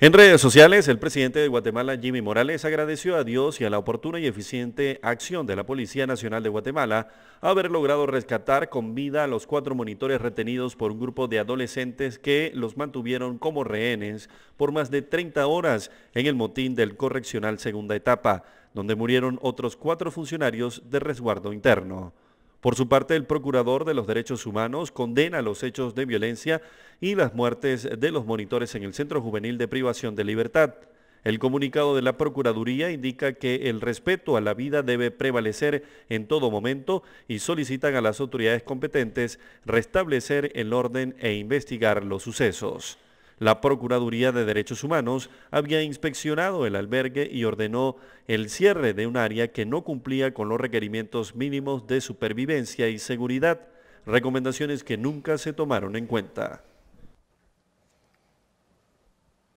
En redes sociales, el presidente de Guatemala, Jimmy Morales, agradeció a Dios y a la oportuna y eficiente acción de la Policía Nacional de Guatemala haber logrado rescatar con vida a los cuatro monitores retenidos por un grupo de adolescentes que los mantuvieron como rehenes por más de 30 horas en el motín del correccional segunda etapa, donde murieron otros cuatro funcionarios de resguardo interno. Por su parte, el procurador de los derechos humanos condena los hechos de violencia y las muertes de los monitores en el Centro Juvenil de Privación de Libertad. El comunicado de la Procuraduría indica que el respeto a la vida debe prevalecer en todo momento y solicitan a las autoridades competentes restablecer el orden e investigar los sucesos. La Procuraduría de Derechos Humanos había inspeccionado el albergue y ordenó el cierre de un área que no cumplía con los requerimientos mínimos de supervivencia y seguridad, recomendaciones que nunca se tomaron en cuenta.